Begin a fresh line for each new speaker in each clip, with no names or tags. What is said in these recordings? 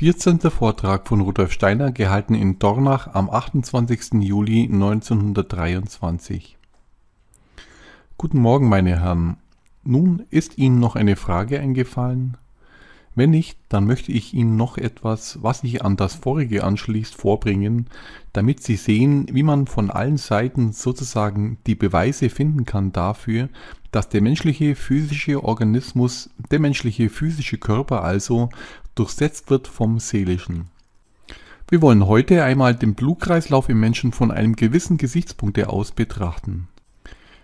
14. Vortrag von Rudolf Steiner, gehalten in Dornach am 28. Juli 1923. Guten Morgen, meine Herren. Nun ist Ihnen noch eine Frage eingefallen? Wenn nicht, dann möchte ich Ihnen noch etwas, was sich an das vorige anschließt, vorbringen, damit Sie sehen, wie man von allen Seiten sozusagen die Beweise finden kann dafür, dass der menschliche physische Organismus, der menschliche physische Körper also, durchsetzt wird vom seelischen. Wir wollen heute einmal den Blutkreislauf im Menschen von einem gewissen Gesichtspunkt aus betrachten.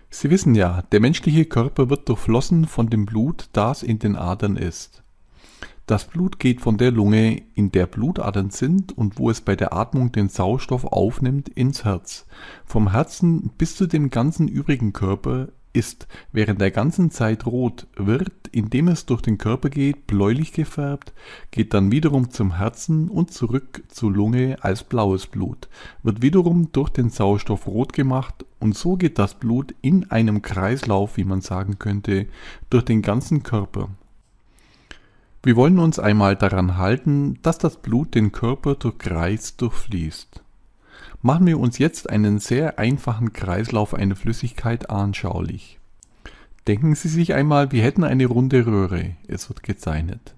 Sie wissen ja, der menschliche Körper wird durchflossen von dem Blut, das in den Adern ist. Das Blut geht von der Lunge, in der Blutadern sind und wo es bei der Atmung den Sauerstoff aufnimmt, ins Herz. Vom Herzen bis zu dem ganzen übrigen Körper ist während der ganzen Zeit rot, wird, indem es durch den Körper geht, bläulich gefärbt, geht dann wiederum zum Herzen und zurück zur Lunge als blaues Blut, wird wiederum durch den Sauerstoff rot gemacht und so geht das Blut in einem Kreislauf, wie man sagen könnte, durch den ganzen Körper. Wir wollen uns einmal daran halten, dass das Blut den Körper durch Kreis durchfließt. Machen wir uns jetzt einen sehr einfachen Kreislauf einer Flüssigkeit anschaulich. Denken Sie sich einmal, wir hätten eine runde Röhre, es wird gezeichnet.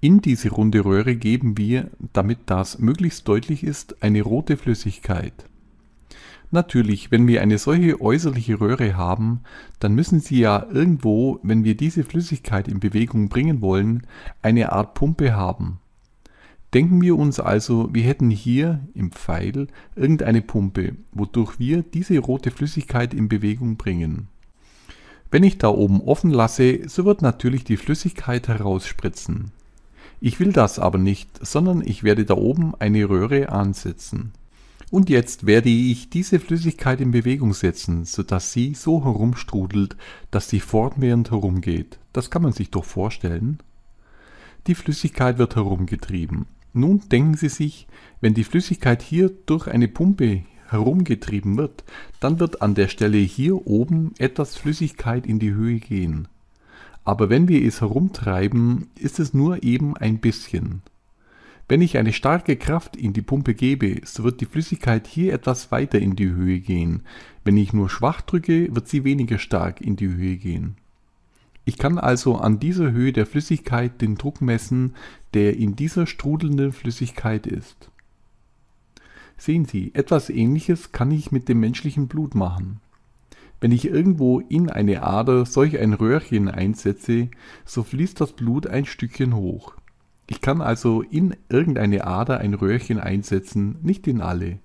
In diese runde Röhre geben wir, damit das möglichst deutlich ist, eine rote Flüssigkeit. Natürlich, wenn wir eine solche äußerliche Röhre haben, dann müssen Sie ja irgendwo, wenn wir diese Flüssigkeit in Bewegung bringen wollen, eine Art Pumpe haben. Denken wir uns also, wir hätten hier im Pfeil irgendeine Pumpe, wodurch wir diese rote Flüssigkeit in Bewegung bringen. Wenn ich da oben offen lasse, so wird natürlich die Flüssigkeit herausspritzen. Ich will das aber nicht, sondern ich werde da oben eine Röhre ansetzen. Und jetzt werde ich diese Flüssigkeit in Bewegung setzen, sodass sie so herumstrudelt, dass sie fortwährend herumgeht. Das kann man sich doch vorstellen. Die Flüssigkeit wird herumgetrieben. Nun denken Sie sich, wenn die Flüssigkeit hier durch eine Pumpe herumgetrieben wird, dann wird an der Stelle hier oben etwas Flüssigkeit in die Höhe gehen. Aber wenn wir es herumtreiben, ist es nur eben ein bisschen. Wenn ich eine starke Kraft in die Pumpe gebe, so wird die Flüssigkeit hier etwas weiter in die Höhe gehen. Wenn ich nur schwach drücke, wird sie weniger stark in die Höhe gehen. Ich kann also an dieser Höhe der Flüssigkeit den Druck messen, der in dieser strudelnden Flüssigkeit ist. Sehen Sie, etwas ähnliches kann ich mit dem menschlichen Blut machen. Wenn ich irgendwo in eine Ader solch ein Röhrchen einsetze, so fließt das Blut ein Stückchen hoch. Ich kann also in irgendeine Ader ein Röhrchen einsetzen, nicht in alle.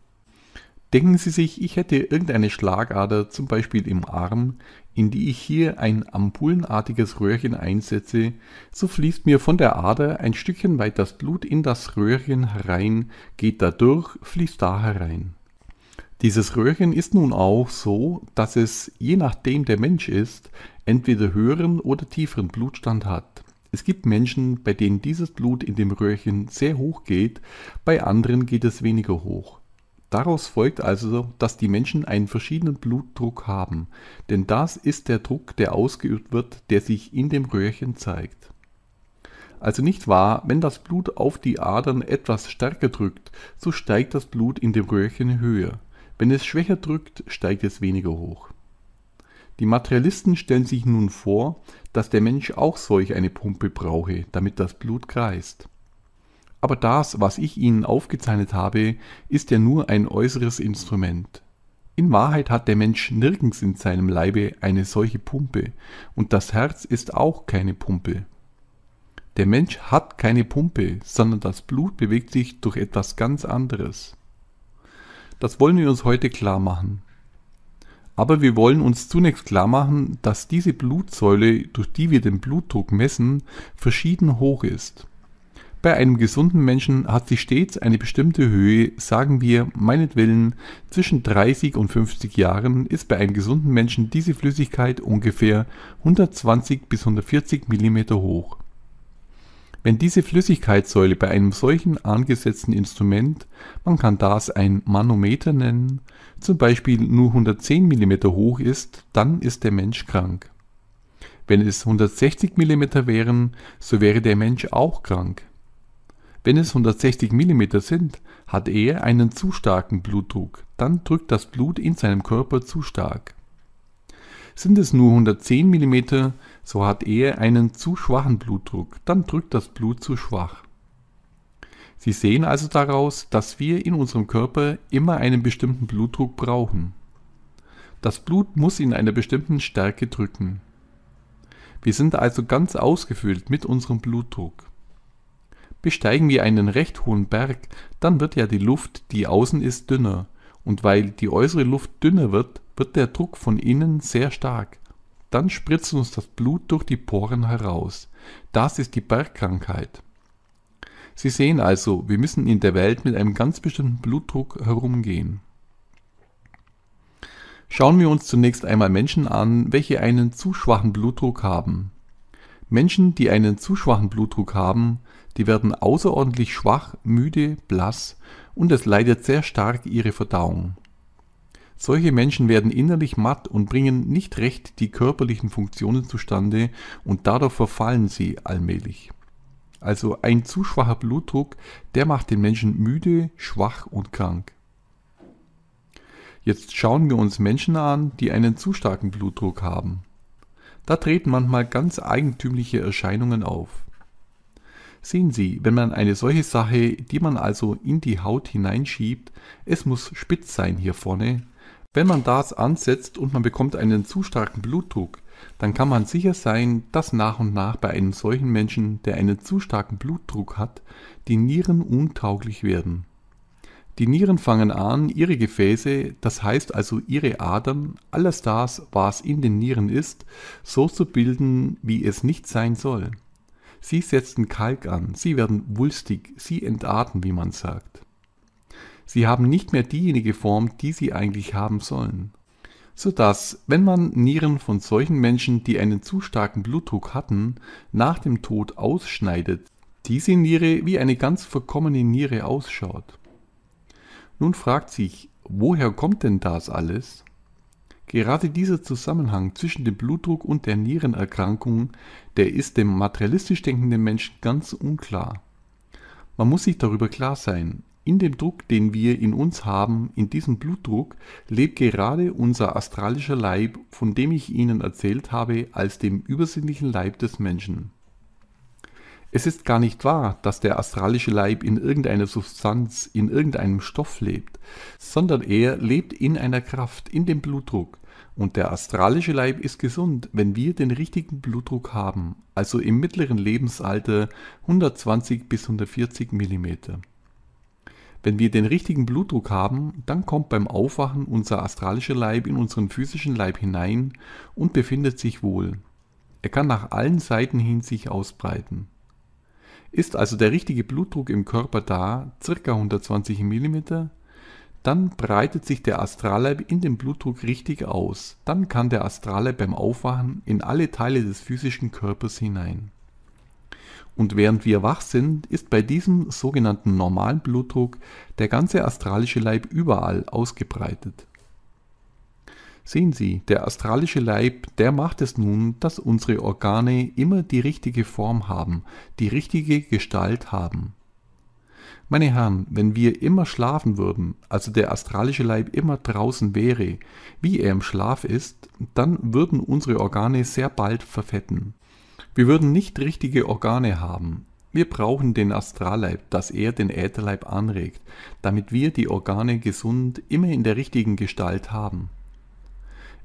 Denken Sie sich, ich hätte irgendeine Schlagader, zum Beispiel im Arm, in die ich hier ein ampullenartiges Röhrchen einsetze, so fließt mir von der Ader ein Stückchen weit das Blut in das Röhrchen herein, geht da durch, fließt da herein. Dieses Röhrchen ist nun auch so, dass es, je nachdem der Mensch ist, entweder höheren oder tieferen Blutstand hat. Es gibt Menschen, bei denen dieses Blut in dem Röhrchen sehr hoch geht, bei anderen geht es weniger hoch. Daraus folgt also, dass die Menschen einen verschiedenen Blutdruck haben, denn das ist der Druck, der ausgeübt wird, der sich in dem Röhrchen zeigt. Also nicht wahr, wenn das Blut auf die Adern etwas stärker drückt, so steigt das Blut in dem Röhrchen höher. Wenn es schwächer drückt, steigt es weniger hoch. Die Materialisten stellen sich nun vor, dass der Mensch auch solch eine Pumpe brauche, damit das Blut kreist. Aber das, was ich Ihnen aufgezeichnet habe, ist ja nur ein äußeres Instrument. In Wahrheit hat der Mensch nirgends in seinem Leibe eine solche Pumpe, und das Herz ist auch keine Pumpe. Der Mensch hat keine Pumpe, sondern das Blut bewegt sich durch etwas ganz anderes. Das wollen wir uns heute klar machen. Aber wir wollen uns zunächst klar machen, dass diese Blutsäule, durch die wir den Blutdruck messen, verschieden hoch ist. Bei einem gesunden Menschen hat sie stets eine bestimmte Höhe, sagen wir meinetwillen zwischen 30 und 50 Jahren ist bei einem gesunden Menschen diese Flüssigkeit ungefähr 120 bis 140 mm hoch. Wenn diese Flüssigkeitssäule bei einem solchen angesetzten Instrument (man kann das ein Manometer nennen) zum Beispiel nur 110 mm hoch ist, dann ist der Mensch krank. Wenn es 160 mm wären, so wäre der Mensch auch krank. Wenn es 160 mm sind, hat er einen zu starken Blutdruck, dann drückt das Blut in seinem Körper zu stark. Sind es nur 110 mm, so hat er einen zu schwachen Blutdruck, dann drückt das Blut zu schwach. Sie sehen also daraus, dass wir in unserem Körper immer einen bestimmten Blutdruck brauchen. Das Blut muss in einer bestimmten Stärke drücken. Wir sind also ganz ausgefüllt mit unserem Blutdruck. Besteigen wir einen recht hohen Berg, dann wird ja die Luft, die außen ist, dünner, und weil die äußere Luft dünner wird, wird der Druck von innen sehr stark. Dann spritzt uns das Blut durch die Poren heraus. Das ist die Bergkrankheit. Sie sehen also, wir müssen in der Welt mit einem ganz bestimmten Blutdruck herumgehen. Schauen wir uns zunächst einmal Menschen an, welche einen zu schwachen Blutdruck haben. Menschen, die einen zu schwachen Blutdruck haben, die werden außerordentlich schwach, müde, blass und es leidet sehr stark ihre Verdauung. Solche Menschen werden innerlich matt und bringen nicht recht die körperlichen Funktionen zustande und dadurch verfallen sie allmählich. Also ein zu schwacher Blutdruck, der macht den Menschen müde, schwach und krank. Jetzt schauen wir uns Menschen an, die einen zu starken Blutdruck haben. Da treten manchmal ganz eigentümliche Erscheinungen auf. Sehen Sie, wenn man eine solche Sache, die man also in die Haut hineinschiebt, es muss spitz sein hier vorne, wenn man das ansetzt und man bekommt einen zu starken Blutdruck, dann kann man sicher sein, dass nach und nach bei einem solchen Menschen, der einen zu starken Blutdruck hat, die Nieren untauglich werden. Die Nieren fangen an, ihre Gefäße, das heißt also ihre Adern, alles das, was in den Nieren ist, so zu bilden, wie es nicht sein soll. Sie setzen Kalk an, sie werden wulstig, sie entarten, wie man sagt. Sie haben nicht mehr diejenige Form, die sie eigentlich haben sollen. Sodass, wenn man Nieren von solchen Menschen, die einen zu starken Blutdruck hatten, nach dem Tod ausschneidet, diese Niere wie eine ganz verkommene Niere ausschaut. Nun fragt sich, woher kommt denn das alles? Gerade dieser Zusammenhang zwischen dem Blutdruck und der Nierenerkrankung, der ist dem materialistisch denkenden Menschen ganz unklar. Man muss sich darüber klar sein, in dem Druck, den wir in uns haben, in diesem Blutdruck, lebt gerade unser astralischer Leib, von dem ich Ihnen erzählt habe, als dem übersinnlichen Leib des Menschen. Es ist gar nicht wahr, dass der astralische Leib in irgendeiner Substanz, in irgendeinem Stoff lebt, sondern er lebt in einer Kraft, in dem Blutdruck. Und der astralische Leib ist gesund, wenn wir den richtigen Blutdruck haben, also im mittleren Lebensalter 120 bis 140 Millimeter. Wenn wir den richtigen Blutdruck haben, dann kommt beim Aufwachen unser astralischer Leib in unseren physischen Leib hinein und befindet sich wohl. Er kann nach allen Seiten hin sich ausbreiten. Ist also der richtige Blutdruck im Körper da, ca. 120 mm, dann breitet sich der Astralleib in dem Blutdruck richtig aus. Dann kann der Astralleib beim Aufwachen in alle Teile des physischen Körpers hinein. Und während wir wach sind, ist bei diesem sogenannten normalen Blutdruck der ganze astralische Leib überall ausgebreitet. Sehen Sie, der astralische Leib, der macht es nun, dass unsere Organe immer die richtige Form haben, die richtige Gestalt haben. Meine Herren, wenn wir immer schlafen würden, also der astralische Leib immer draußen wäre, wie er im Schlaf ist, dann würden unsere Organe sehr bald verfetten. Wir würden nicht richtige Organe haben. Wir brauchen den Astralleib, dass er den Ätherleib anregt, damit wir die Organe gesund immer in der richtigen Gestalt haben.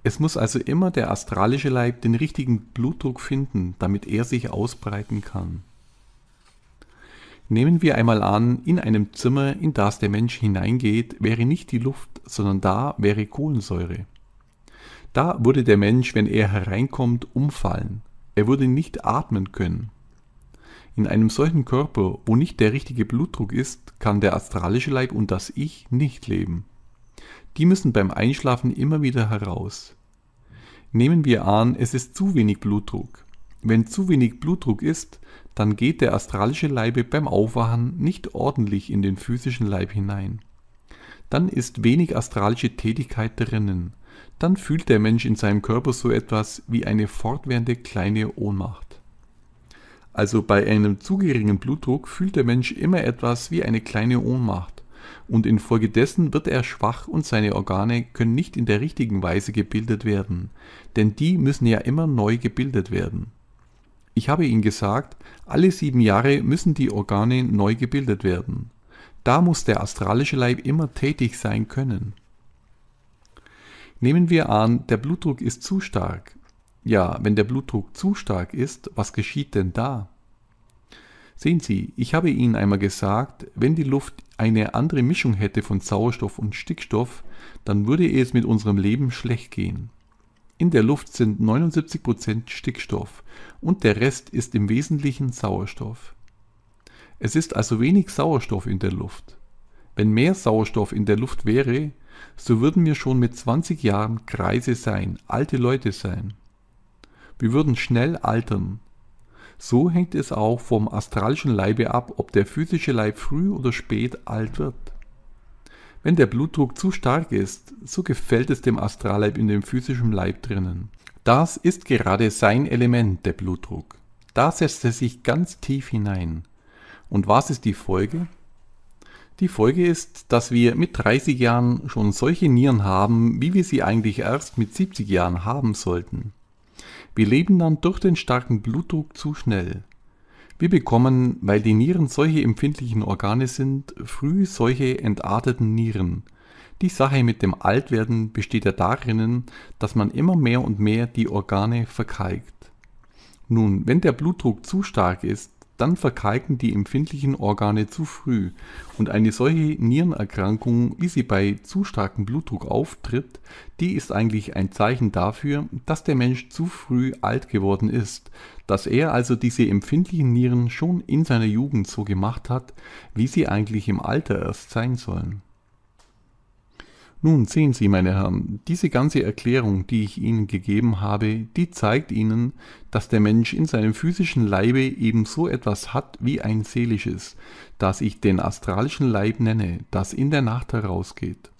Es muss also immer der astralische Leib den richtigen Blutdruck finden, damit er sich ausbreiten kann. Nehmen wir einmal an, in einem Zimmer, in das der Mensch hineingeht, wäre nicht die Luft, sondern da wäre Kohlensäure. Da würde der Mensch, wenn er hereinkommt, umfallen. Er würde nicht atmen können. In einem solchen Körper, wo nicht der richtige Blutdruck ist, kann der astralische Leib und das Ich nicht leben. Die müssen beim Einschlafen immer wieder heraus. Nehmen wir an, es ist zu wenig Blutdruck. Wenn zu wenig Blutdruck ist, dann geht der astralische Leib beim Aufwachen nicht ordentlich in den physischen Leib hinein. Dann ist wenig astralische Tätigkeit drinnen, dann fühlt der Mensch in seinem Körper so etwas wie eine fortwährende kleine Ohnmacht. Also bei einem zu geringen Blutdruck fühlt der Mensch immer etwas wie eine kleine Ohnmacht und infolgedessen wird er schwach und seine Organe können nicht in der richtigen Weise gebildet werden, denn die müssen ja immer neu gebildet werden. Ich habe Ihnen gesagt, alle sieben Jahre müssen die Organe neu gebildet werden. Da muss der astralische Leib immer tätig sein können. Nehmen wir an, der Blutdruck ist zu stark. Ja, wenn der Blutdruck zu stark ist, was geschieht denn da? Sehen Sie, ich habe Ihnen einmal gesagt, wenn die Luft eine andere Mischung hätte von Sauerstoff und Stickstoff, dann würde es mit unserem Leben schlecht gehen. In der Luft sind 79% Prozent Stickstoff und der Rest ist im Wesentlichen Sauerstoff. Es ist also wenig Sauerstoff in der Luft. Wenn mehr Sauerstoff in der Luft wäre, so würden wir schon mit 20 Jahren greise sein, alte Leute sein. Wir würden schnell altern. So hängt es auch vom astralischen Leibe ab, ob der physische Leib früh oder spät alt wird. Wenn der Blutdruck zu stark ist, so gefällt es dem Astralleib in dem physischen Leib drinnen. Das ist gerade sein Element, der Blutdruck. Da setzt er sich ganz tief hinein. Und was ist die Folge? Die Folge ist, dass wir mit 30 Jahren schon solche Nieren haben, wie wir sie eigentlich erst mit 70 Jahren haben sollten. Wir leben dann durch den starken Blutdruck zu schnell. Wir bekommen, weil die Nieren solche empfindlichen Organe sind, früh solche entarteten Nieren. Die Sache mit dem Altwerden besteht ja darin, dass man immer mehr und mehr die Organe verkalkt. Nun, wenn der Blutdruck zu stark ist, dann verkalken die empfindlichen Organe zu früh und eine solche Nierenerkrankung, wie sie bei zu starkem Blutdruck auftritt, die ist eigentlich ein Zeichen dafür, dass der Mensch zu früh alt geworden ist, dass er also diese empfindlichen Nieren schon in seiner Jugend so gemacht hat, wie sie eigentlich im Alter erst sein sollen. Nun sehen Sie, meine Herren, diese ganze Erklärung, die ich Ihnen gegeben habe, die zeigt Ihnen, dass der Mensch in seinem physischen Leibe eben so etwas hat wie ein seelisches, das ich den astralischen Leib nenne, das in der Nacht herausgeht.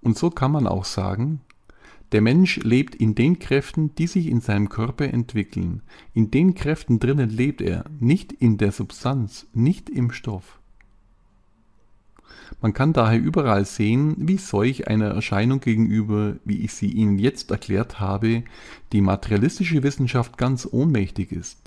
Und so kann man auch sagen, der Mensch lebt in den Kräften, die sich in seinem Körper entwickeln. In den Kräften drinnen lebt er, nicht in der Substanz, nicht im Stoff. Man kann daher überall sehen, wie solch einer Erscheinung gegenüber, wie ich sie Ihnen jetzt erklärt habe, die materialistische Wissenschaft ganz ohnmächtig ist.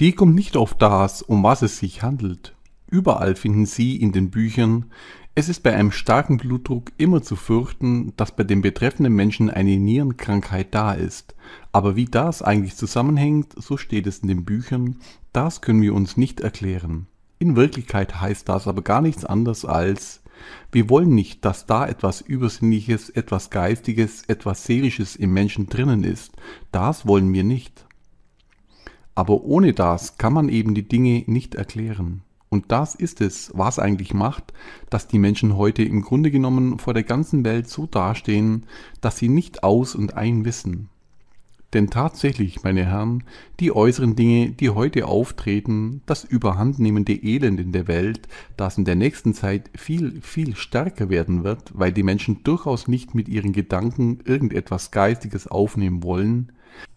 Die kommt nicht auf das, um was es sich handelt. Überall finden Sie in den Büchern, es ist bei einem starken Blutdruck immer zu fürchten, dass bei dem betreffenden Menschen eine Nierenkrankheit da ist. Aber wie das eigentlich zusammenhängt, so steht es in den Büchern, das können wir uns nicht erklären. In Wirklichkeit heißt das aber gar nichts anderes als, wir wollen nicht, dass da etwas Übersinnliches, etwas Geistiges, etwas Seelisches im Menschen drinnen ist. Das wollen wir nicht. Aber ohne das kann man eben die Dinge nicht erklären. Und das ist es, was eigentlich macht, dass die Menschen heute im Grunde genommen vor der ganzen Welt so dastehen, dass sie nicht aus und ein wissen. Denn tatsächlich, meine Herren, die äußeren Dinge, die heute auftreten, das überhandnehmende Elend in der Welt, das in der nächsten Zeit viel, viel stärker werden wird, weil die Menschen durchaus nicht mit ihren Gedanken irgendetwas Geistiges aufnehmen wollen,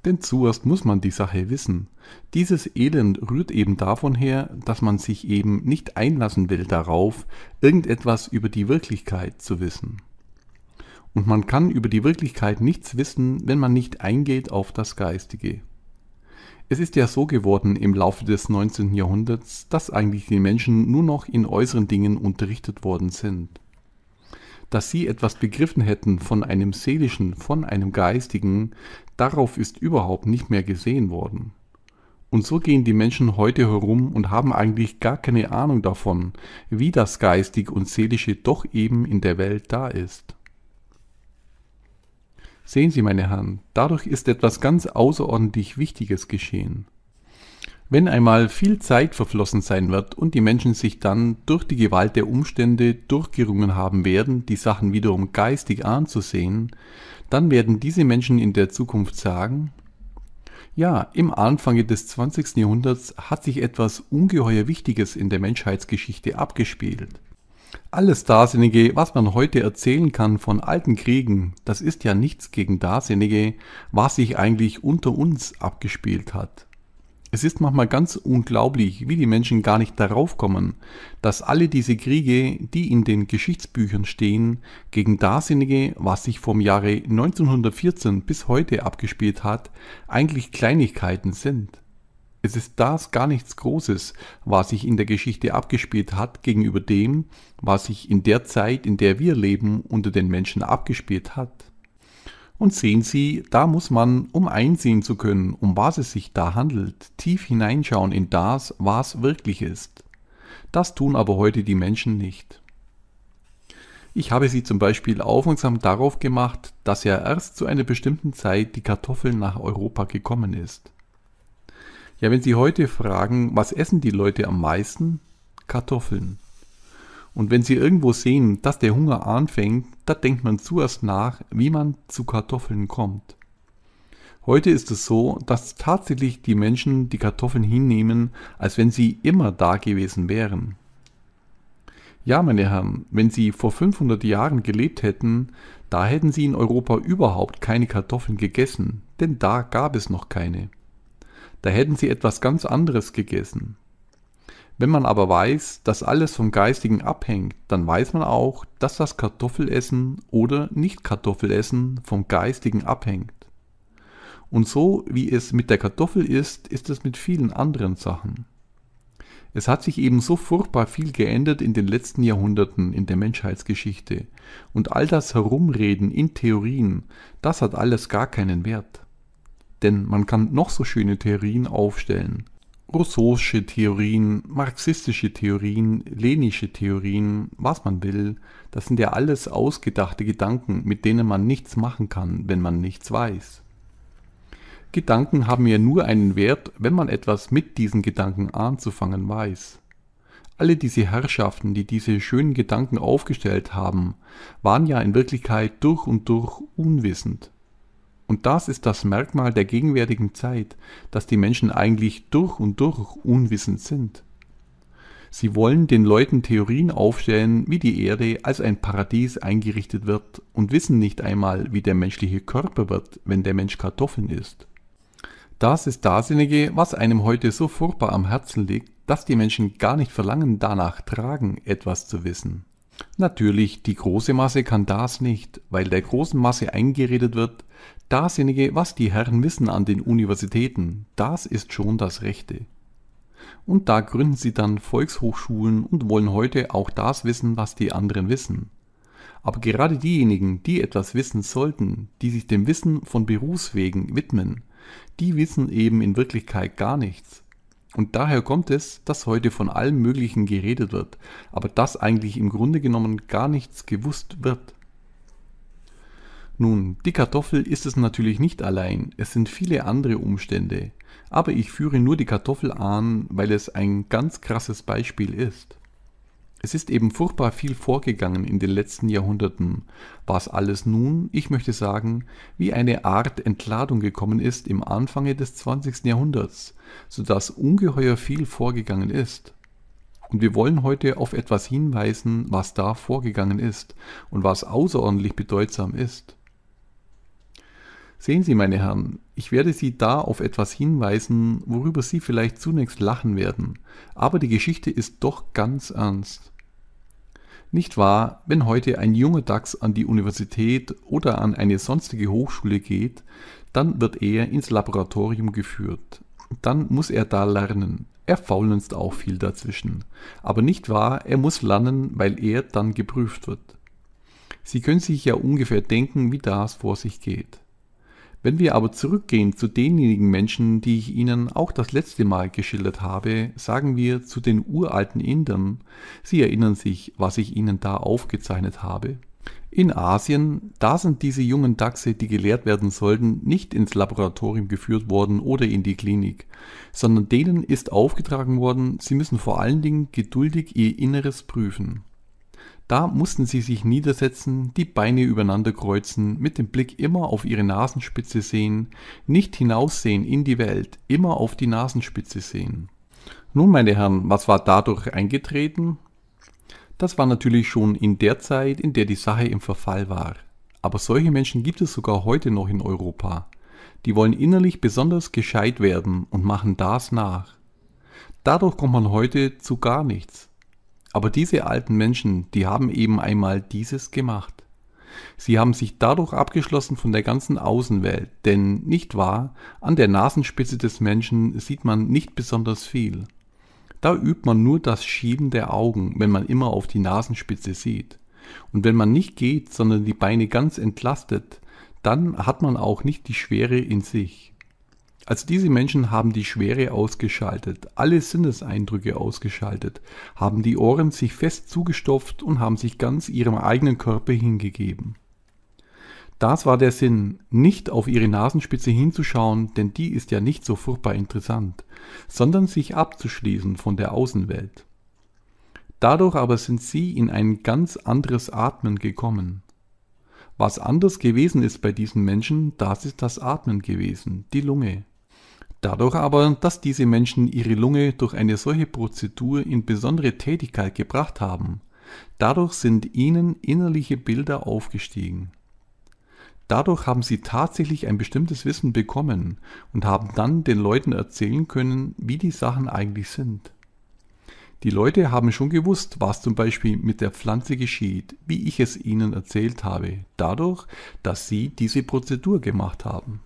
denn zuerst muss man die Sache wissen. Dieses Elend rührt eben davon her, dass man sich eben nicht einlassen will darauf, irgendetwas über die Wirklichkeit zu wissen und man kann über die Wirklichkeit nichts wissen, wenn man nicht eingeht auf das Geistige. Es ist ja so geworden im Laufe des 19. Jahrhunderts, dass eigentlich die Menschen nur noch in äußeren Dingen unterrichtet worden sind. Dass sie etwas begriffen hätten von einem seelischen, von einem geistigen, darauf ist überhaupt nicht mehr gesehen worden. Und so gehen die Menschen heute herum und haben eigentlich gar keine Ahnung davon, wie das geistig und seelische doch eben in der Welt da ist. Sehen Sie, meine Herren, dadurch ist etwas ganz außerordentlich Wichtiges geschehen. Wenn einmal viel Zeit verflossen sein wird und die Menschen sich dann durch die Gewalt der Umstände durchgerungen haben werden, die Sachen wiederum geistig anzusehen, dann werden diese Menschen in der Zukunft sagen, ja, im Anfange des 20. Jahrhunderts hat sich etwas ungeheuer Wichtiges in der Menschheitsgeschichte abgespielt. Alles Darsinnige, was man heute erzählen kann von alten Kriegen, das ist ja nichts gegen Darsinnige, was sich eigentlich unter uns abgespielt hat. Es ist manchmal ganz unglaublich, wie die Menschen gar nicht darauf kommen, dass alle diese Kriege, die in den Geschichtsbüchern stehen, gegen Darsinnige, was sich vom Jahre 1914 bis heute abgespielt hat, eigentlich Kleinigkeiten sind. Es ist das gar nichts Großes, was sich in der Geschichte abgespielt hat gegenüber dem, was sich in der Zeit, in der wir leben, unter den Menschen abgespielt hat. Und sehen Sie, da muss man, um einsehen zu können, um was es sich da handelt, tief hineinschauen in das, was wirklich ist. Das tun aber heute die Menschen nicht. Ich habe Sie zum Beispiel aufmerksam darauf gemacht, dass ja erst zu einer bestimmten Zeit die Kartoffel nach Europa gekommen ist. Ja, wenn Sie heute fragen, was essen die Leute am meisten? Kartoffeln. Und wenn Sie irgendwo sehen, dass der Hunger anfängt, da denkt man zuerst nach, wie man zu Kartoffeln kommt. Heute ist es so, dass tatsächlich die Menschen die Kartoffeln hinnehmen, als wenn sie immer da gewesen wären. Ja, meine Herren, wenn Sie vor 500 Jahren gelebt hätten, da hätten Sie in Europa überhaupt keine Kartoffeln gegessen, denn da gab es noch keine da hätten sie etwas ganz anderes gegessen. Wenn man aber weiß, dass alles vom Geistigen abhängt, dann weiß man auch, dass das Kartoffelessen oder Nicht-Kartoffelessen vom Geistigen abhängt. Und so wie es mit der Kartoffel ist, ist es mit vielen anderen Sachen. Es hat sich eben so furchtbar viel geändert in den letzten Jahrhunderten in der Menschheitsgeschichte. Und all das Herumreden in Theorien, das hat alles gar keinen Wert. Denn man kann noch so schöne Theorien aufstellen. Rousseausche Theorien, marxistische Theorien, lenische Theorien, was man will, das sind ja alles ausgedachte Gedanken, mit denen man nichts machen kann, wenn man nichts weiß. Gedanken haben ja nur einen Wert, wenn man etwas mit diesen Gedanken anzufangen weiß. Alle diese Herrschaften, die diese schönen Gedanken aufgestellt haben, waren ja in Wirklichkeit durch und durch unwissend. Und das ist das Merkmal der gegenwärtigen Zeit, dass die Menschen eigentlich durch und durch unwissend sind. Sie wollen den Leuten Theorien aufstellen, wie die Erde als ein Paradies eingerichtet wird und wissen nicht einmal, wie der menschliche Körper wird, wenn der Mensch Kartoffeln isst. Das ist dasjenige, was einem heute so furchtbar am Herzen liegt, dass die Menschen gar nicht verlangen, danach tragen, etwas zu wissen. Natürlich, die große Masse kann das nicht, weil der großen Masse eingeredet wird, Dasjenige, was die Herren wissen an den Universitäten, das ist schon das Rechte. Und da gründen sie dann Volkshochschulen und wollen heute auch das wissen, was die anderen wissen. Aber gerade diejenigen, die etwas wissen sollten, die sich dem Wissen von Berufswegen widmen, die wissen eben in Wirklichkeit gar nichts. Und daher kommt es, dass heute von allem Möglichen geredet wird, aber dass eigentlich im Grunde genommen gar nichts gewusst wird. Nun, die Kartoffel ist es natürlich nicht allein, es sind viele andere Umstände, aber ich führe nur die Kartoffel an, weil es ein ganz krasses Beispiel ist. Es ist eben furchtbar viel vorgegangen in den letzten Jahrhunderten, was alles nun, ich möchte sagen, wie eine Art Entladung gekommen ist im Anfange des 20. Jahrhunderts, so dass ungeheuer viel vorgegangen ist. Und wir wollen heute auf etwas hinweisen, was da vorgegangen ist und was außerordentlich bedeutsam ist. Sehen Sie, meine Herren, ich werde Sie da auf etwas hinweisen, worüber Sie vielleicht zunächst lachen werden, aber die Geschichte ist doch ganz ernst. Nicht wahr, wenn heute ein junger Dachs an die Universität oder an eine sonstige Hochschule geht, dann wird er ins Laboratorium geführt. Dann muss er da lernen. Er faulenzt auch viel dazwischen. Aber nicht wahr, er muss lernen, weil er dann geprüft wird. Sie können sich ja ungefähr denken, wie das vor sich geht. Wenn wir aber zurückgehen zu denjenigen Menschen, die ich Ihnen auch das letzte Mal geschildert habe, sagen wir zu den uralten Indern, Sie erinnern sich, was ich Ihnen da aufgezeichnet habe. In Asien, da sind diese jungen Dachse, die gelehrt werden sollten, nicht ins Laboratorium geführt worden oder in die Klinik, sondern denen ist aufgetragen worden, sie müssen vor allen Dingen geduldig ihr Inneres prüfen. Da mussten sie sich niedersetzen, die Beine übereinander kreuzen, mit dem Blick immer auf ihre Nasenspitze sehen, nicht hinaussehen in die Welt, immer auf die Nasenspitze sehen. Nun, meine Herren, was war dadurch eingetreten? Das war natürlich schon in der Zeit, in der die Sache im Verfall war. Aber solche Menschen gibt es sogar heute noch in Europa. Die wollen innerlich besonders gescheit werden und machen das nach. Dadurch kommt man heute zu gar nichts. Aber diese alten Menschen, die haben eben einmal dieses gemacht. Sie haben sich dadurch abgeschlossen von der ganzen Außenwelt, denn nicht wahr, an der Nasenspitze des Menschen sieht man nicht besonders viel. Da übt man nur das Schieben der Augen, wenn man immer auf die Nasenspitze sieht. Und wenn man nicht geht, sondern die Beine ganz entlastet, dann hat man auch nicht die Schwere in sich. Also diese Menschen haben die Schwere ausgeschaltet, alle Sinneseindrücke ausgeschaltet, haben die Ohren sich fest zugestopft und haben sich ganz ihrem eigenen Körper hingegeben. Das war der Sinn, nicht auf ihre Nasenspitze hinzuschauen, denn die ist ja nicht so furchtbar interessant, sondern sich abzuschließen von der Außenwelt. Dadurch aber sind sie in ein ganz anderes Atmen gekommen. Was anders gewesen ist bei diesen Menschen, das ist das Atmen gewesen, die Lunge. Dadurch aber, dass diese Menschen ihre Lunge durch eine solche Prozedur in besondere Tätigkeit gebracht haben, dadurch sind ihnen innerliche Bilder aufgestiegen. Dadurch haben sie tatsächlich ein bestimmtes Wissen bekommen und haben dann den Leuten erzählen können, wie die Sachen eigentlich sind. Die Leute haben schon gewusst, was zum Beispiel mit der Pflanze geschieht, wie ich es ihnen erzählt habe, dadurch, dass sie diese Prozedur gemacht haben.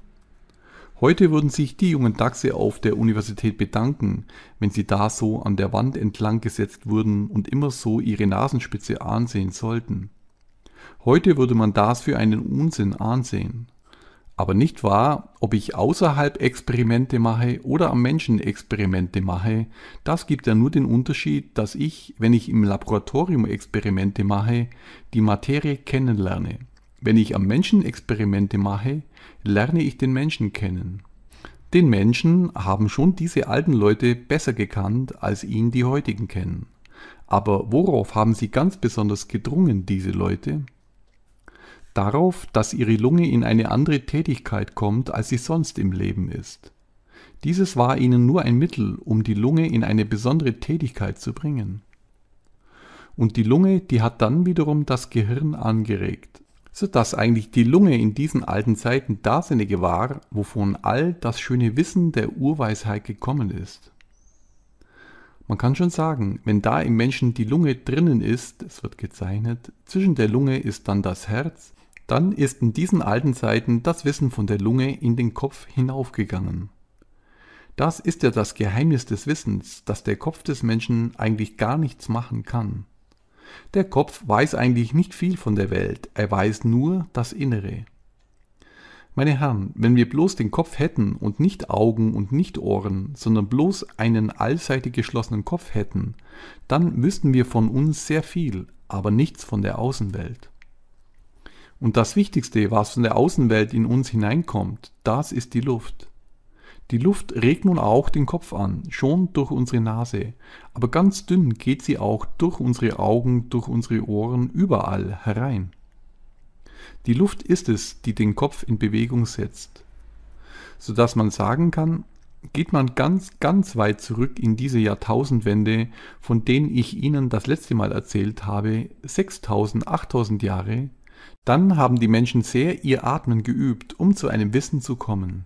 Heute würden sich die jungen Dachse auf der Universität bedanken, wenn sie da so an der Wand entlang gesetzt würden und immer so ihre Nasenspitze ansehen sollten. Heute würde man das für einen Unsinn ansehen. Aber nicht wahr, ob ich außerhalb Experimente mache oder am Menschen Experimente mache, das gibt ja nur den Unterschied, dass ich, wenn ich im Laboratorium Experimente mache, die Materie kennenlerne. Wenn ich am Menschen Experimente mache, lerne ich den Menschen kennen. Den Menschen haben schon diese alten Leute besser gekannt, als ihn die heutigen kennen. Aber worauf haben sie ganz besonders gedrungen, diese Leute? Darauf, dass ihre Lunge in eine andere Tätigkeit kommt, als sie sonst im Leben ist. Dieses war ihnen nur ein Mittel, um die Lunge in eine besondere Tätigkeit zu bringen. Und die Lunge, die hat dann wiederum das Gehirn angeregt, so dass eigentlich die Lunge in diesen alten Zeiten dasjenige war, wovon all das schöne Wissen der Urweisheit gekommen ist. Man kann schon sagen, wenn da im Menschen die Lunge drinnen ist, es wird gezeichnet, zwischen der Lunge ist dann das Herz, dann ist in diesen alten Zeiten das Wissen von der Lunge in den Kopf hinaufgegangen. Das ist ja das Geheimnis des Wissens, dass der Kopf des Menschen eigentlich gar nichts machen kann. Der Kopf weiß eigentlich nicht viel von der Welt, er weiß nur das Innere. Meine Herren, wenn wir bloß den Kopf hätten und nicht Augen und nicht Ohren, sondern bloß einen allseitig geschlossenen Kopf hätten, dann wüssten wir von uns sehr viel, aber nichts von der Außenwelt. Und das Wichtigste, was von der Außenwelt in uns hineinkommt, das ist die Luft. Die Luft regt nun auch den Kopf an, schon durch unsere Nase, aber ganz dünn geht sie auch durch unsere Augen, durch unsere Ohren, überall herein. Die Luft ist es, die den Kopf in Bewegung setzt, so dass man sagen kann, geht man ganz, ganz weit zurück in diese Jahrtausendwende, von denen ich Ihnen das letzte Mal erzählt habe, 6000, 8000 Jahre, dann haben die Menschen sehr ihr Atmen geübt, um zu einem Wissen zu kommen.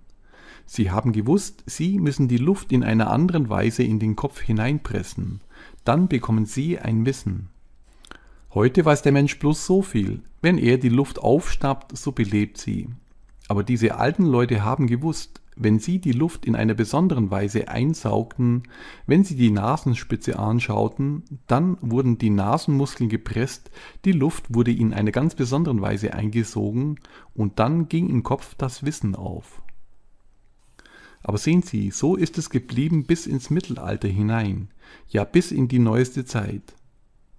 Sie haben gewusst, Sie müssen die Luft in einer anderen Weise in den Kopf hineinpressen. Dann bekommen Sie ein Wissen. Heute weiß der Mensch bloß so viel. Wenn er die Luft aufschnappt, so belebt sie. Aber diese alten Leute haben gewusst, wenn sie die Luft in einer besonderen Weise einsaugten, wenn sie die Nasenspitze anschauten, dann wurden die Nasenmuskeln gepresst, die Luft wurde in einer ganz besonderen Weise eingesogen und dann ging im Kopf das Wissen auf. Aber sehen Sie, so ist es geblieben bis ins Mittelalter hinein, ja bis in die neueste Zeit.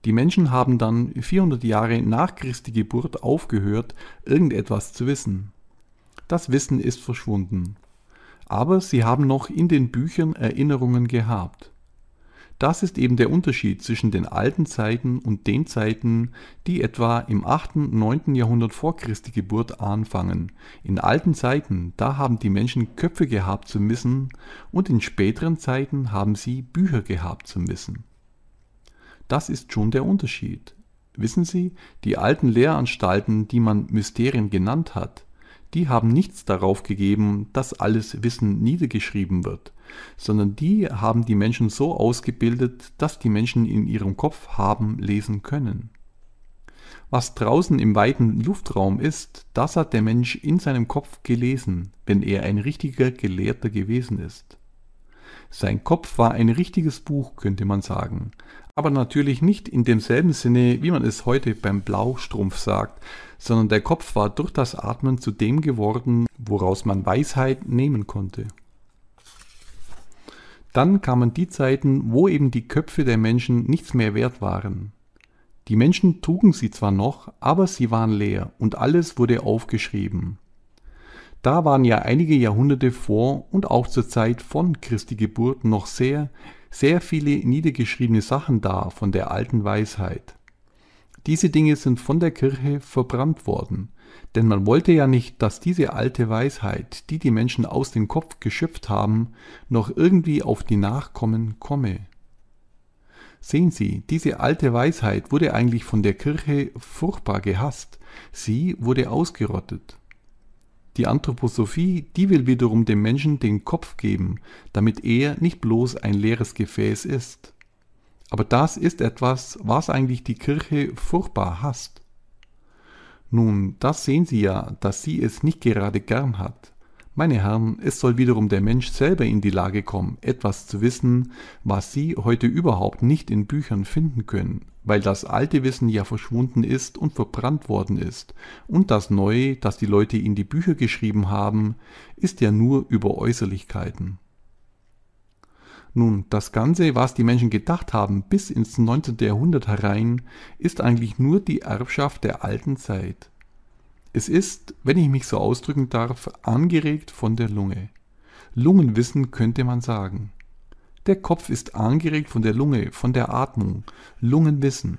Die Menschen haben dann 400 Jahre nach Christi Geburt aufgehört, irgendetwas zu wissen. Das Wissen ist verschwunden. Aber sie haben noch in den Büchern Erinnerungen gehabt. Das ist eben der Unterschied zwischen den alten Zeiten und den Zeiten, die etwa im 8., 9. Jahrhundert vor Christi Geburt anfangen. In alten Zeiten, da haben die Menschen Köpfe gehabt zu Wissen und in späteren Zeiten haben sie Bücher gehabt zu Wissen. Das ist schon der Unterschied. Wissen Sie, die alten Lehranstalten, die man Mysterien genannt hat, die haben nichts darauf gegeben, dass alles Wissen niedergeschrieben wird, sondern die haben die Menschen so ausgebildet, dass die Menschen in ihrem Kopf haben lesen können. Was draußen im weiten Luftraum ist, das hat der Mensch in seinem Kopf gelesen, wenn er ein richtiger Gelehrter gewesen ist. Sein Kopf war ein richtiges Buch, könnte man sagen, aber natürlich nicht in demselben Sinne, wie man es heute beim Blaustrumpf sagt, sondern der Kopf war durch das Atmen zu dem geworden, woraus man Weisheit nehmen konnte. Dann kamen die Zeiten, wo eben die Köpfe der Menschen nichts mehr wert waren. Die Menschen trugen sie zwar noch, aber sie waren leer und alles wurde aufgeschrieben. Da waren ja einige Jahrhunderte vor und auch zur Zeit von Christi Geburt noch sehr, sehr viele niedergeschriebene Sachen da von der alten Weisheit. Diese Dinge sind von der Kirche verbrannt worden. Denn man wollte ja nicht, dass diese alte Weisheit, die die Menschen aus dem Kopf geschöpft haben, noch irgendwie auf die Nachkommen komme. Sehen Sie, diese alte Weisheit wurde eigentlich von der Kirche furchtbar gehasst. Sie wurde ausgerottet. Die Anthroposophie, die will wiederum dem Menschen den Kopf geben, damit er nicht bloß ein leeres Gefäß ist. Aber das ist etwas, was eigentlich die Kirche furchtbar hasst. Nun, das sehen Sie ja, dass sie es nicht gerade gern hat. Meine Herren, es soll wiederum der Mensch selber in die Lage kommen, etwas zu wissen, was Sie heute überhaupt nicht in Büchern finden können, weil das alte Wissen ja verschwunden ist und verbrannt worden ist, und das neue, das die Leute in die Bücher geschrieben haben, ist ja nur über Äußerlichkeiten. Nun, das Ganze, was die Menschen gedacht haben bis ins 19. Jahrhundert herein, ist eigentlich nur die Erbschaft der alten Zeit. Es ist, wenn ich mich so ausdrücken darf, angeregt von der Lunge. Lungenwissen könnte man sagen. Der Kopf ist angeregt von der Lunge, von der Atmung. Lungenwissen.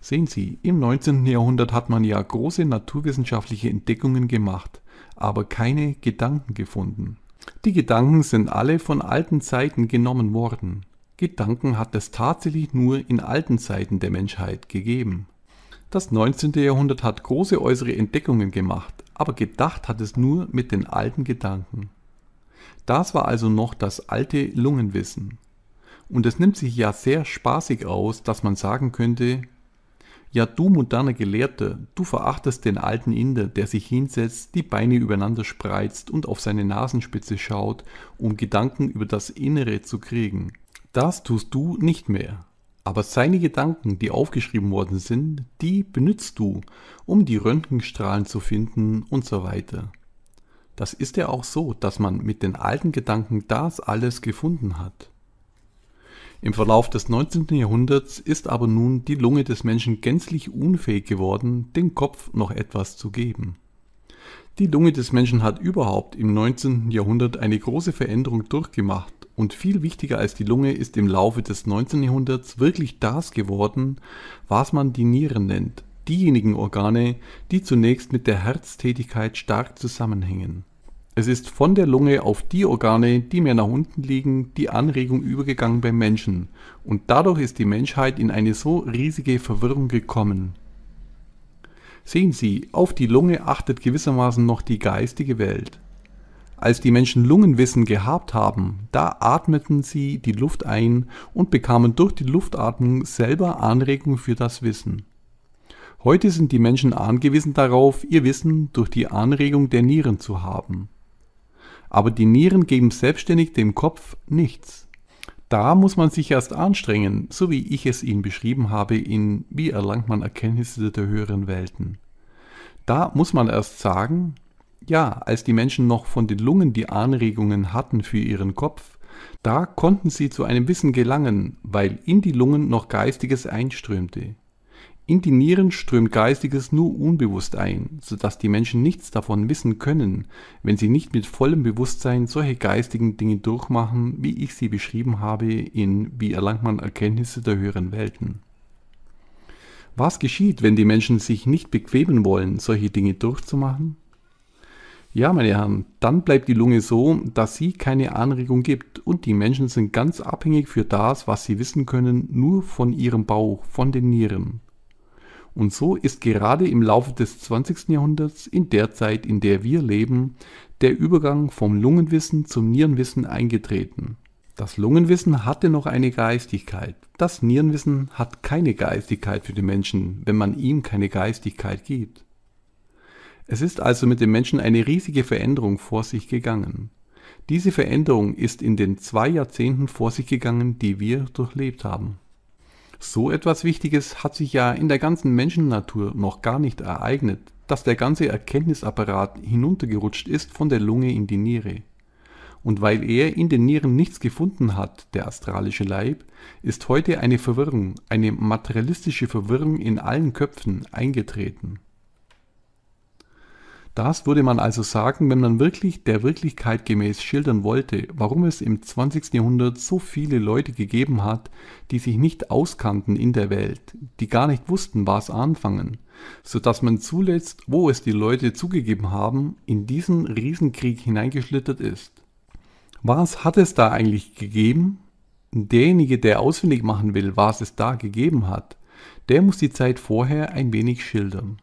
Sehen Sie, im 19. Jahrhundert hat man ja große naturwissenschaftliche Entdeckungen gemacht, aber keine Gedanken gefunden. Die Gedanken sind alle von alten Zeiten genommen worden. Gedanken hat es tatsächlich nur in alten Zeiten der Menschheit gegeben. Das 19. Jahrhundert hat große äußere Entdeckungen gemacht, aber gedacht hat es nur mit den alten Gedanken. Das war also noch das alte Lungenwissen. Und es nimmt sich ja sehr spaßig aus, dass man sagen könnte, ja, du moderner Gelehrter, du verachtest den alten Inder, der sich hinsetzt, die Beine übereinander spreizt und auf seine Nasenspitze schaut, um Gedanken über das Innere zu kriegen. Das tust du nicht mehr. Aber seine Gedanken, die aufgeschrieben worden sind, die benützt du, um die Röntgenstrahlen zu finden und so weiter. Das ist ja auch so, dass man mit den alten Gedanken das alles gefunden hat. Im Verlauf des 19. Jahrhunderts ist aber nun die Lunge des Menschen gänzlich unfähig geworden, dem Kopf noch etwas zu geben. Die Lunge des Menschen hat überhaupt im 19. Jahrhundert eine große Veränderung durchgemacht und viel wichtiger als die Lunge ist im Laufe des 19. Jahrhunderts wirklich das geworden, was man die Nieren nennt, diejenigen Organe, die zunächst mit der Herztätigkeit stark zusammenhängen. Es ist von der Lunge auf die Organe, die mehr nach unten liegen, die Anregung übergegangen beim Menschen. Und dadurch ist die Menschheit in eine so riesige Verwirrung gekommen. Sehen Sie, auf die Lunge achtet gewissermaßen noch die geistige Welt. Als die Menschen Lungenwissen gehabt haben, da atmeten sie die Luft ein und bekamen durch die Luftatmung selber Anregung für das Wissen. Heute sind die Menschen angewiesen darauf, ihr Wissen durch die Anregung der Nieren zu haben aber die Nieren geben selbstständig dem Kopf nichts. Da muss man sich erst anstrengen, so wie ich es Ihnen beschrieben habe in Wie erlangt man Erkenntnisse der höheren Welten. Da muss man erst sagen, ja, als die Menschen noch von den Lungen die Anregungen hatten für ihren Kopf, da konnten sie zu einem Wissen gelangen, weil in die Lungen noch Geistiges einströmte. In die Nieren strömt Geistiges nur unbewusst ein, so dass die Menschen nichts davon wissen können, wenn sie nicht mit vollem Bewusstsein solche geistigen Dinge durchmachen, wie ich sie beschrieben habe in Wie erlangt man Erkenntnisse der höheren Welten. Was geschieht, wenn die Menschen sich nicht bequemen wollen, solche Dinge durchzumachen? Ja, meine Herren, dann bleibt die Lunge so, dass sie keine Anregung gibt und die Menschen sind ganz abhängig für das, was sie wissen können, nur von ihrem Bauch, von den Nieren. Und so ist gerade im Laufe des 20. Jahrhunderts, in der Zeit, in der wir leben, der Übergang vom Lungenwissen zum Nierenwissen eingetreten. Das Lungenwissen hatte noch eine Geistigkeit. Das Nierenwissen hat keine Geistigkeit für den Menschen, wenn man ihm keine Geistigkeit gibt. Es ist also mit dem Menschen eine riesige Veränderung vor sich gegangen. Diese Veränderung ist in den zwei Jahrzehnten vor sich gegangen, die wir durchlebt haben. So etwas Wichtiges hat sich ja in der ganzen Menschennatur noch gar nicht ereignet, dass der ganze Erkenntnisapparat hinuntergerutscht ist von der Lunge in die Niere. Und weil er in den Nieren nichts gefunden hat, der astralische Leib, ist heute eine Verwirrung, eine materialistische Verwirrung in allen Köpfen eingetreten. Das würde man also sagen, wenn man wirklich der Wirklichkeit gemäß schildern wollte, warum es im 20. Jahrhundert so viele Leute gegeben hat, die sich nicht auskannten in der Welt, die gar nicht wussten, was anfangen, so dass man zuletzt, wo es die Leute zugegeben haben, in diesen Riesenkrieg hineingeschlittert ist. Was hat es da eigentlich gegeben? Derjenige, der ausfindig machen will, was es da gegeben hat, der muss die Zeit vorher ein wenig schildern.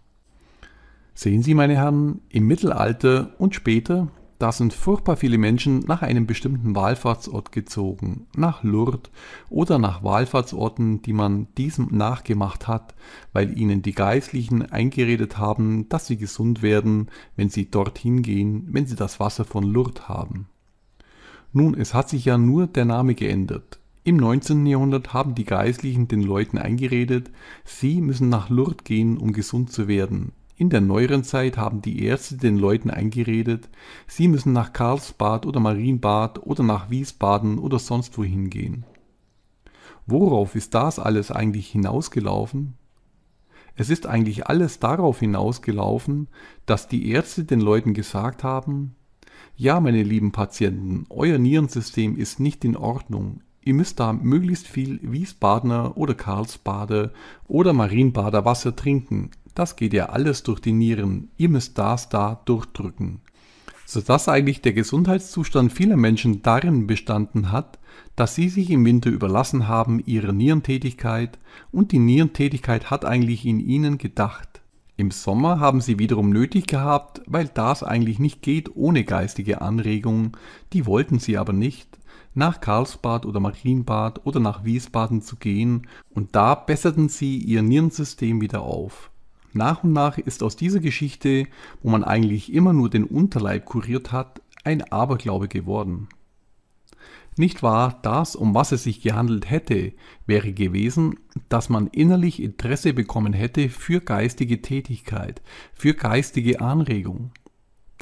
Sehen Sie, meine Herren, im Mittelalter und später, da sind furchtbar viele Menschen nach einem bestimmten Wallfahrtsort gezogen, nach Lourdes oder nach Wallfahrtsorten, die man diesem nachgemacht hat, weil ihnen die Geistlichen eingeredet haben, dass sie gesund werden, wenn sie dorthin gehen, wenn sie das Wasser von Lourdes haben. Nun, es hat sich ja nur der Name geändert. Im 19. Jahrhundert haben die Geistlichen den Leuten eingeredet, sie müssen nach Lourdes gehen, um gesund zu werden. In der neueren Zeit haben die Ärzte den Leuten eingeredet, sie müssen nach Karlsbad oder Marienbad oder nach Wiesbaden oder sonst wohin gehen. Worauf ist das alles eigentlich hinausgelaufen? Es ist eigentlich alles darauf hinausgelaufen, dass die Ärzte den Leuten gesagt haben, ja, meine lieben Patienten, euer Nierensystem ist nicht in Ordnung. Ihr müsst da möglichst viel Wiesbadener oder Karlsbader oder Marienbader Wasser trinken. Das geht ja alles durch die Nieren. Ihr müsst das da durchdrücken. Sodass eigentlich der Gesundheitszustand vieler Menschen darin bestanden hat, dass sie sich im Winter überlassen haben ihrer Nierentätigkeit und die Nierentätigkeit hat eigentlich in ihnen gedacht. Im Sommer haben sie wiederum nötig gehabt, weil das eigentlich nicht geht ohne geistige Anregungen, die wollten sie aber nicht, nach Karlsbad oder Marienbad oder nach Wiesbaden zu gehen und da besserten sie ihr Nierensystem wieder auf. Nach und nach ist aus dieser Geschichte, wo man eigentlich immer nur den Unterleib kuriert hat, ein Aberglaube geworden. Nicht wahr, das, um was es sich gehandelt hätte, wäre gewesen, dass man innerlich Interesse bekommen hätte für geistige Tätigkeit, für geistige Anregung.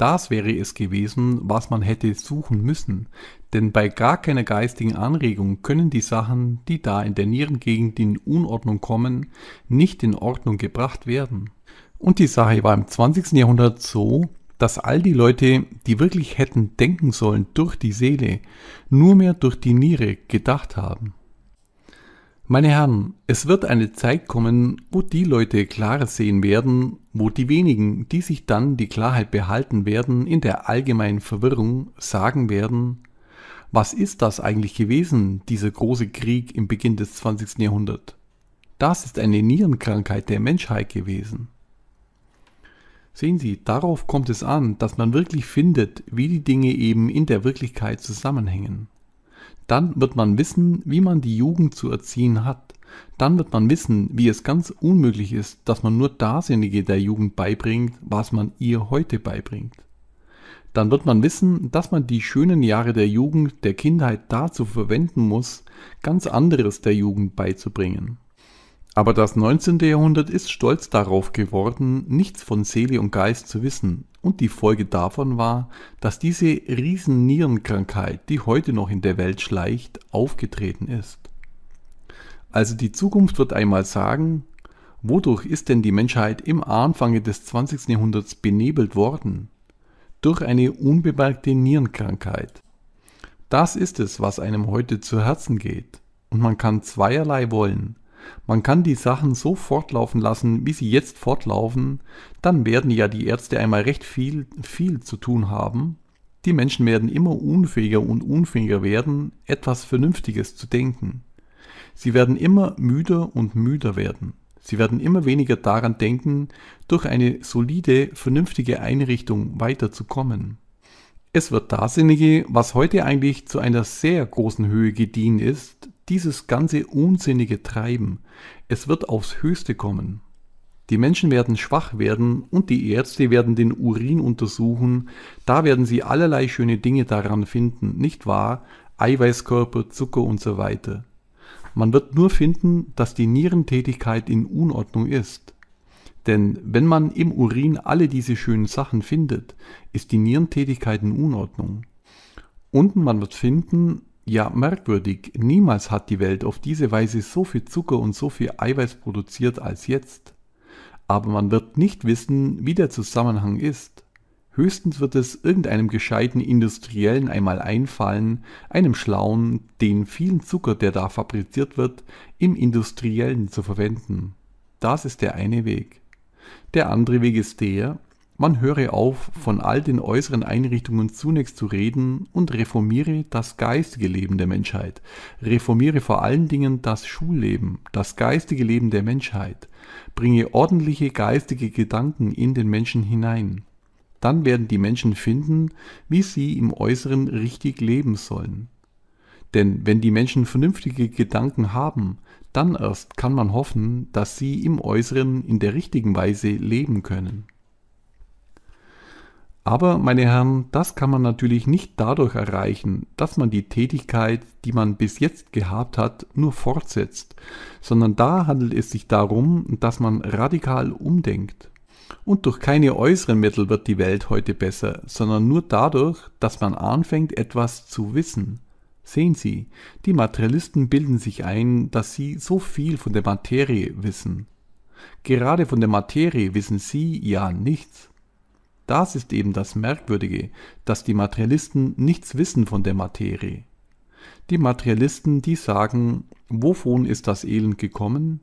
Das wäre es gewesen, was man hätte suchen müssen, denn bei gar keiner geistigen Anregung können die Sachen, die da in der Nierengegend in Unordnung kommen, nicht in Ordnung gebracht werden. Und die Sache war im 20. Jahrhundert so, dass all die Leute, die wirklich hätten denken sollen durch die Seele, nur mehr durch die Niere gedacht haben. Meine Herren, es wird eine Zeit kommen, wo die Leute klarer sehen werden, wo die wenigen, die sich dann die Klarheit behalten werden, in der allgemeinen Verwirrung sagen werden, was ist das eigentlich gewesen, dieser große Krieg im Beginn des 20. Jahrhunderts? Das ist eine Nierenkrankheit der Menschheit gewesen. Sehen Sie, darauf kommt es an, dass man wirklich findet, wie die Dinge eben in der Wirklichkeit zusammenhängen. Dann wird man wissen, wie man die Jugend zu erziehen hat. Dann wird man wissen, wie es ganz unmöglich ist, dass man nur dasjenige der Jugend beibringt, was man ihr heute beibringt. Dann wird man wissen, dass man die schönen Jahre der Jugend, der Kindheit dazu verwenden muss, ganz anderes der Jugend beizubringen. Aber das 19. Jahrhundert ist stolz darauf geworden, nichts von Seele und Geist zu wissen, und die Folge davon war, dass diese Riesennierenkrankheit, die heute noch in der Welt schleicht, aufgetreten ist. Also die Zukunft wird einmal sagen, wodurch ist denn die Menschheit im Anfange des 20. Jahrhunderts benebelt worden? Durch eine unbemerkte Nierenkrankheit. Das ist es, was einem heute zu Herzen geht. Und man kann zweierlei wollen. Man kann die Sachen so fortlaufen lassen, wie sie jetzt fortlaufen, dann werden ja die Ärzte einmal recht viel, viel zu tun haben. Die Menschen werden immer unfähiger und unfähiger werden, etwas Vernünftiges zu denken. Sie werden immer müder und müder werden. Sie werden immer weniger daran denken, durch eine solide, vernünftige Einrichtung weiterzukommen. Es wird dasjenige, was heute eigentlich zu einer sehr großen Höhe gediehen ist, dieses ganze unsinnige Treiben, es wird aufs Höchste kommen. Die Menschen werden schwach werden und die Ärzte werden den Urin untersuchen, da werden sie allerlei schöne Dinge daran finden, nicht wahr? Eiweißkörper, Zucker und so weiter. Man wird nur finden, dass die Nierentätigkeit in Unordnung ist. Denn wenn man im Urin alle diese schönen Sachen findet, ist die Nierentätigkeit in Unordnung. Und man wird finden, ja, merkwürdig. Niemals hat die Welt auf diese Weise so viel Zucker und so viel Eiweiß produziert als jetzt. Aber man wird nicht wissen, wie der Zusammenhang ist. Höchstens wird es irgendeinem gescheiten Industriellen einmal einfallen, einem Schlauen, den vielen Zucker, der da fabriziert wird, im Industriellen zu verwenden. Das ist der eine Weg. Der andere Weg ist der, man höre auf, von all den äußeren Einrichtungen zunächst zu reden und reformiere das geistige Leben der Menschheit. Reformiere vor allen Dingen das Schulleben, das geistige Leben der Menschheit. Bringe ordentliche geistige Gedanken in den Menschen hinein. Dann werden die Menschen finden, wie sie im Äußeren richtig leben sollen. Denn wenn die Menschen vernünftige Gedanken haben, dann erst kann man hoffen, dass sie im Äußeren in der richtigen Weise leben können. Aber, meine Herren, das kann man natürlich nicht dadurch erreichen, dass man die Tätigkeit, die man bis jetzt gehabt hat, nur fortsetzt, sondern da handelt es sich darum, dass man radikal umdenkt. Und durch keine äußeren Mittel wird die Welt heute besser, sondern nur dadurch, dass man anfängt, etwas zu wissen. Sehen Sie, die Materialisten bilden sich ein, dass sie so viel von der Materie wissen. Gerade von der Materie wissen sie ja nichts. Das ist eben das Merkwürdige, dass die Materialisten nichts wissen von der Materie. Die Materialisten, die sagen, wovon ist das Elend gekommen?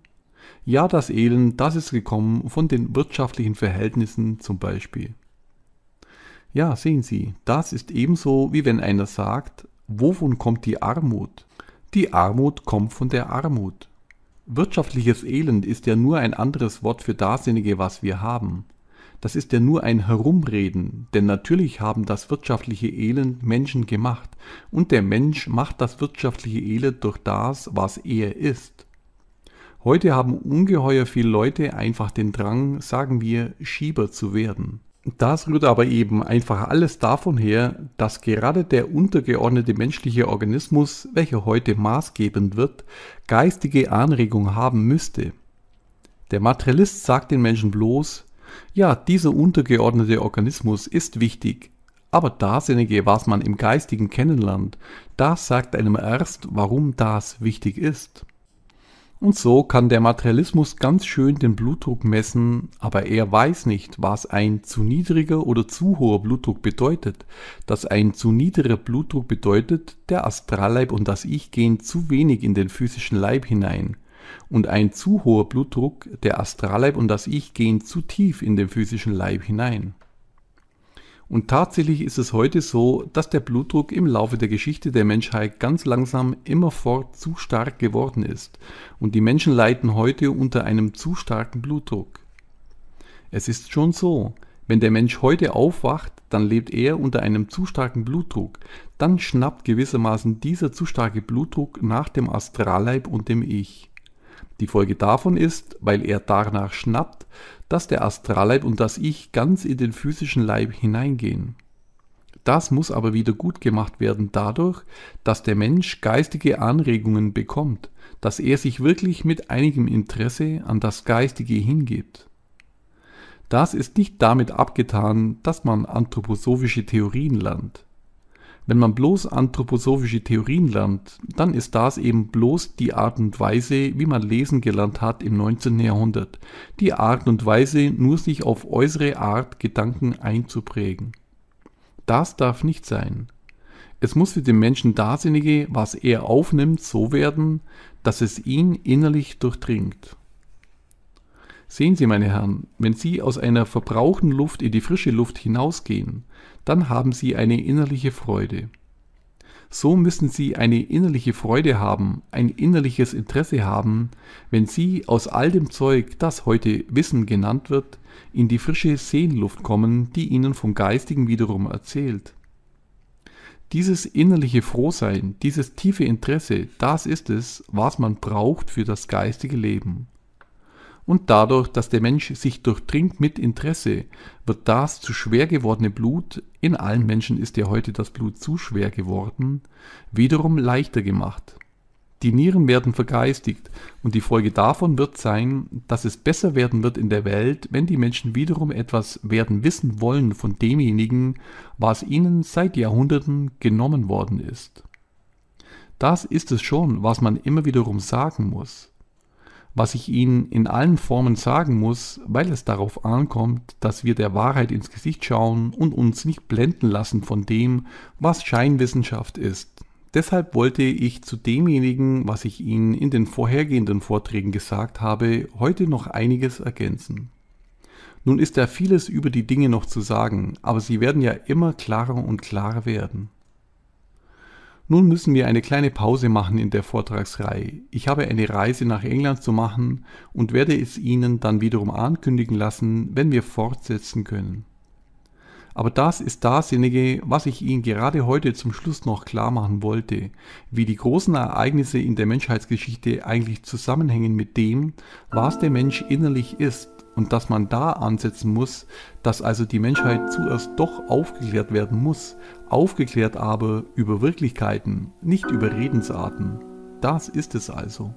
Ja, das Elend, das ist gekommen von den wirtschaftlichen Verhältnissen zum Beispiel. Ja, sehen Sie, das ist ebenso wie wenn einer sagt, wovon kommt die Armut? Die Armut kommt von der Armut. Wirtschaftliches Elend ist ja nur ein anderes Wort für dasjenige, was wir haben. Das ist ja nur ein Herumreden, denn natürlich haben das wirtschaftliche Elend Menschen gemacht, und der Mensch macht das wirtschaftliche Elend durch das, was er ist. Heute haben ungeheuer viele Leute einfach den Drang, sagen wir, Schieber zu werden. Das rührt aber eben einfach alles davon her, dass gerade der untergeordnete menschliche Organismus, welcher heute maßgebend wird, geistige Anregung haben müsste. Der Materialist sagt den Menschen bloß, ja, dieser untergeordnete Organismus ist wichtig, aber dasjenige, was man im Geistigen kennenlernt, das sagt einem erst, warum das wichtig ist. Und so kann der Materialismus ganz schön den Blutdruck messen, aber er weiß nicht, was ein zu niedriger oder zu hoher Blutdruck bedeutet, dass ein zu niedriger Blutdruck bedeutet, der Astralleib und das Ich gehen zu wenig in den physischen Leib hinein und ein zu hoher Blutdruck, der Astralleib und das Ich gehen zu tief in den physischen Leib hinein. Und tatsächlich ist es heute so, dass der Blutdruck im Laufe der Geschichte der Menschheit ganz langsam immerfort zu stark geworden ist und die Menschen leiden heute unter einem zu starken Blutdruck. Es ist schon so, wenn der Mensch heute aufwacht, dann lebt er unter einem zu starken Blutdruck. Dann schnappt gewissermaßen dieser zu starke Blutdruck nach dem Astralleib und dem Ich. Die Folge davon ist, weil er danach schnappt, dass der Astralleib und das Ich ganz in den physischen Leib hineingehen. Das muss aber wieder gut gemacht werden dadurch, dass der Mensch geistige Anregungen bekommt, dass er sich wirklich mit einigem Interesse an das Geistige hingibt. Das ist nicht damit abgetan, dass man anthroposophische Theorien lernt. Wenn man bloß anthroposophische Theorien lernt, dann ist das eben bloß die Art und Weise, wie man lesen gelernt hat im 19. Jahrhundert. Die Art und Weise, nur sich auf äußere Art Gedanken einzuprägen. Das darf nicht sein. Es muss für den Menschen Dasinnige, was er aufnimmt, so werden, dass es ihn innerlich durchdringt. Sehen Sie, meine Herren, wenn Sie aus einer verbrauchten Luft in die frische Luft hinausgehen, dann haben sie eine innerliche Freude. So müssen sie eine innerliche Freude haben, ein innerliches Interesse haben, wenn sie aus all dem Zeug, das heute Wissen genannt wird, in die frische Seenluft kommen, die ihnen vom Geistigen wiederum erzählt. Dieses innerliche Frohsein, dieses tiefe Interesse, das ist es, was man braucht für das geistige Leben und dadurch, dass der Mensch sich durchdringt mit Interesse, wird das zu schwer gewordene Blut, in allen Menschen ist ja heute das Blut zu schwer geworden, wiederum leichter gemacht. Die Nieren werden vergeistigt und die Folge davon wird sein, dass es besser werden wird in der Welt, wenn die Menschen wiederum etwas werden wissen wollen von demjenigen, was ihnen seit Jahrhunderten genommen worden ist. Das ist es schon, was man immer wiederum sagen muss was ich Ihnen in allen Formen sagen muss, weil es darauf ankommt, dass wir der Wahrheit ins Gesicht schauen und uns nicht blenden lassen von dem, was Scheinwissenschaft ist. Deshalb wollte ich zu demjenigen, was ich Ihnen in den vorhergehenden Vorträgen gesagt habe, heute noch einiges ergänzen. Nun ist ja vieles über die Dinge noch zu sagen, aber sie werden ja immer klarer und klarer werden. Nun müssen wir eine kleine Pause machen in der Vortragsreihe. Ich habe eine Reise nach England zu machen und werde es Ihnen dann wiederum ankündigen lassen, wenn wir fortsetzen können. Aber das ist dasjenige, was ich Ihnen gerade heute zum Schluss noch klar machen wollte, wie die großen Ereignisse in der Menschheitsgeschichte eigentlich zusammenhängen mit dem, was der Mensch innerlich ist und dass man da ansetzen muss, dass also die Menschheit zuerst doch aufgeklärt werden muss, Aufgeklärt aber über Wirklichkeiten, nicht über Redensarten. Das ist es also.